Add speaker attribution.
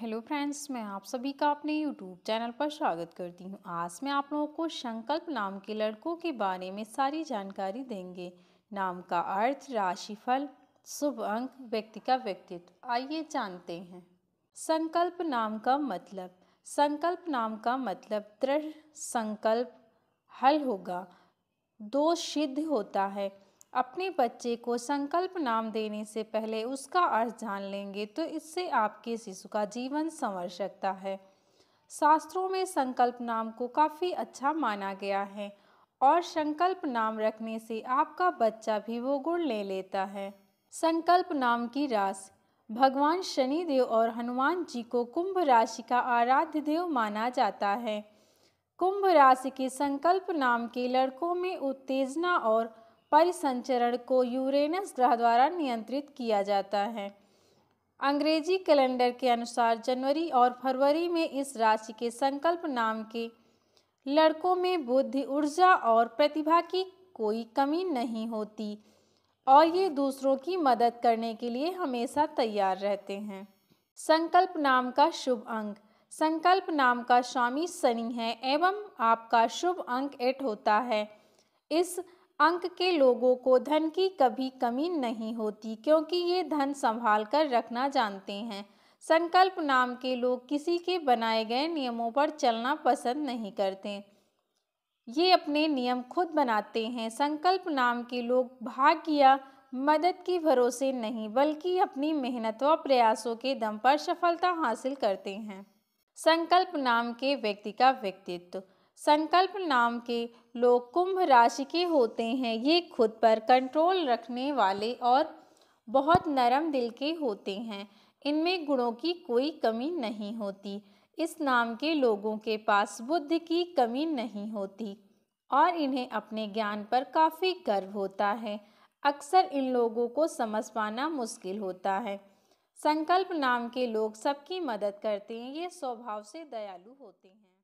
Speaker 1: hello friends मैं आप सभी का अपने यूट्यूब चैनल पर स्वागत करती हूं आज मैं आप लोगों को संकल्प नाम के लड़कों के बारे में सारी जानकारी देंगे नाम का अर्थ राशिफल शुभ अंक व्यक्ति का व्यक्तित्व आइए जानते हैं संकल्प नाम का मतलब संकल्प नाम का मतलब दृढ़ संकल्प हल होगा दो सिद्ध होता है अपने बच्चे को संकल्प नाम देने से पहले उसका अर्थ जान लेंगे तो इससे आपके शिशु का जीवन संवर सकता है शास्त्रों में संकल्प नाम को काफ़ी अच्छा माना गया है और संकल्प नाम रखने से आपका बच्चा भी वो गुण ले लेता है संकल्प नाम की राशि भगवान शनिदेव और हनुमान जी को कुंभ राशि का आराध्य देव माना जाता है कुंभ राशि के संकल्प नाम के लड़कों में उत्तेजना और परिसंचरण को यूरेनस ग्रह द्वारा नियंत्रित किया जाता है अंग्रेजी कैलेंडर के अनुसार जनवरी और फरवरी में इस राशि के संकल्प नाम के लड़कों में बुद्धि ऊर्जा और प्रतिभा की कोई कमी नहीं होती और ये दूसरों की मदद करने के लिए हमेशा तैयार रहते हैं संकल्प नाम का शुभ अंक संकल्प नाम का स्वामी शनि है एवं आपका शुभ अंक एट होता है इस अंक के लोगों को धन की कभी कमी नहीं होती क्योंकि ये धन संभाल कर रखना जानते हैं संकल्प नाम के लोग किसी के बनाए गए नियमों पर चलना पसंद नहीं करते ये अपने नियम खुद बनाते हैं संकल्प नाम के लोग भाग्य या मदद की भरोसे नहीं बल्कि अपनी मेहनत व प्रयासों के दम पर सफलता हासिल करते हैं संकल्प नाम के व्यक्ति का व्यक्तित्व संकल्प नाम के लोग कुंभ राशि के होते हैं ये खुद पर कंट्रोल रखने वाले और बहुत नरम दिल के होते हैं इनमें गुणों की कोई कमी नहीं होती इस नाम के लोगों के पास बुद्ध की कमी नहीं होती और इन्हें अपने ज्ञान पर काफ़ी गर्व होता है अक्सर इन लोगों को समझ पाना मुश्किल होता है संकल्प नाम के लोग सबकी मदद करते हैं ये स्वभाव से दयालु होते हैं